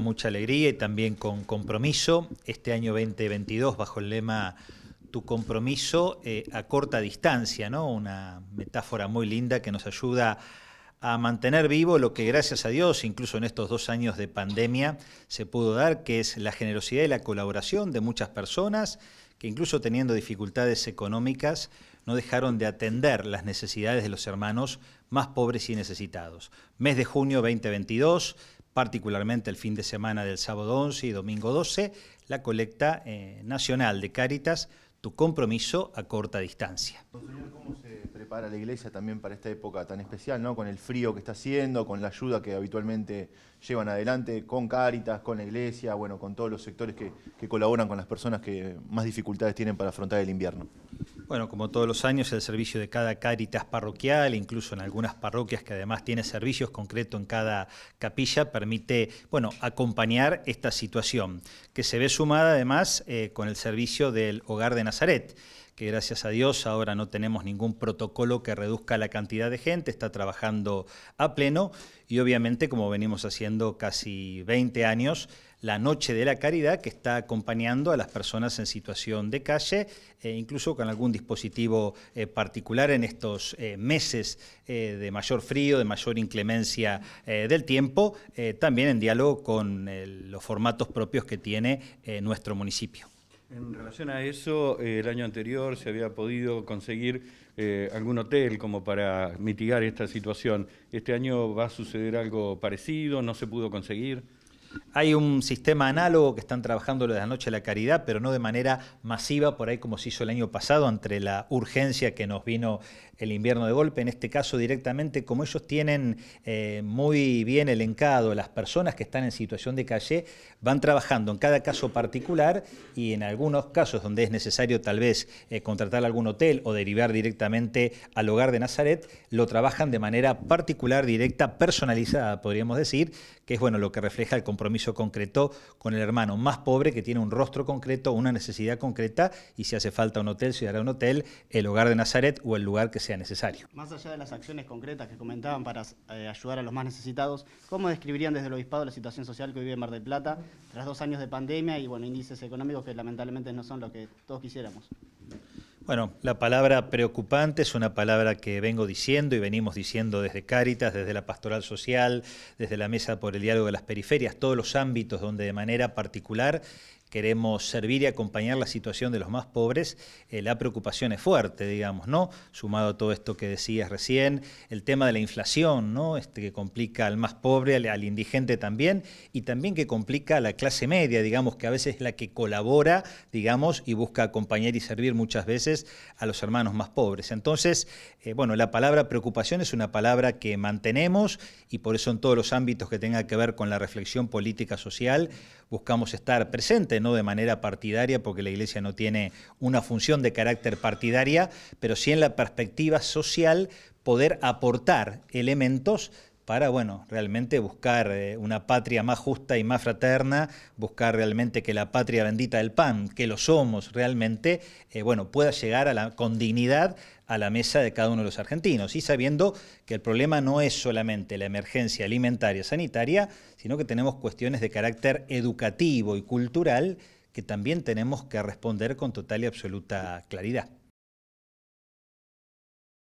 mucha alegría y también con compromiso. Este año 2022, bajo el lema Tu compromiso eh, a corta distancia, ¿no? Una metáfora muy linda que nos ayuda a mantener vivo lo que gracias a Dios, incluso en estos dos años de pandemia, se pudo dar, que es la generosidad y la colaboración de muchas personas que incluso teniendo dificultades económicas, no dejaron de atender las necesidades de los hermanos más pobres y necesitados. Mes de junio 2022 particularmente el fin de semana del sábado 11 y domingo 12, la colecta eh, nacional de Cáritas, tu compromiso a corta distancia. ¿Cómo se prepara la iglesia también para esta época tan especial, ¿no? con el frío que está haciendo, con la ayuda que habitualmente llevan adelante, con Cáritas, con la iglesia, bueno, con todos los sectores que colaboran con las personas que más dificultades tienen para afrontar el invierno? Bueno, como todos los años, el servicio de cada caritas parroquial, incluso en algunas parroquias que además tiene servicios concretos en cada capilla, permite, bueno, acompañar esta situación, que se ve sumada además eh, con el servicio del Hogar de Nazaret que gracias a Dios ahora no tenemos ningún protocolo que reduzca la cantidad de gente, está trabajando a pleno y obviamente como venimos haciendo casi 20 años, la Noche de la Caridad que está acompañando a las personas en situación de calle, eh, incluso con algún dispositivo eh, particular en estos eh, meses de mayor frío, de mayor inclemencia del tiempo, también en diálogo con los formatos propios que tiene nuestro municipio. En relación a eso, eh, el año anterior se había podido conseguir eh, algún hotel como para mitigar esta situación. ¿Este año va a suceder algo parecido? ¿No se pudo conseguir? Hay un sistema análogo que están trabajando lo de la Noche la Caridad, pero no de manera masiva, por ahí como se hizo el año pasado, entre la urgencia que nos vino el invierno de golpe. En este caso, directamente, como ellos tienen eh, muy bien el elencado las personas que están en situación de calle, van trabajando en cada caso particular y en algunos casos donde es necesario tal vez eh, contratar algún hotel o derivar directamente al hogar de Nazaret, lo trabajan de manera particular, directa, personalizada, podríamos decir, que es bueno lo que refleja el comportamiento compromiso concreto con el hermano más pobre que tiene un rostro concreto, una necesidad concreta y si hace falta un hotel, se un hotel, el hogar de Nazaret o el lugar que sea necesario. Más allá de las acciones concretas que comentaban para eh, ayudar a los más necesitados, ¿cómo describirían desde el obispado la situación social que vive Mar del Plata tras dos años de pandemia y bueno, índices económicos que lamentablemente no son los que todos quisiéramos? Bueno, la palabra preocupante es una palabra que vengo diciendo y venimos diciendo desde Cáritas, desde la Pastoral Social, desde la Mesa por el Diálogo de las Periferias, todos los ámbitos donde de manera particular queremos servir y acompañar la situación de los más pobres, eh, la preocupación es fuerte, digamos, ¿no? Sumado a todo esto que decías recién, el tema de la inflación, ¿no? Este, que complica al más pobre, al, indigente también, y también que complica a la clase media, digamos, que a veces es la que colabora, digamos, y busca acompañar y servir muchas veces a los hermanos más pobres. Entonces, eh, bueno, la palabra preocupación es una palabra que mantenemos y por eso en todos los ámbitos que tenga que ver con la reflexión política social, buscamos estar presentes no de manera partidaria, porque la Iglesia no tiene una función de carácter partidaria, pero sí en la perspectiva social poder aportar elementos para, bueno, realmente buscar eh, una patria más justa y más fraterna, buscar realmente que la patria bendita del pan, que lo somos realmente, eh, bueno, pueda llegar a la, con dignidad a la mesa de cada uno de los argentinos y sabiendo que el problema no es solamente la emergencia alimentaria y sanitaria, sino que tenemos cuestiones de carácter educativo y cultural que también tenemos que responder con total y absoluta claridad.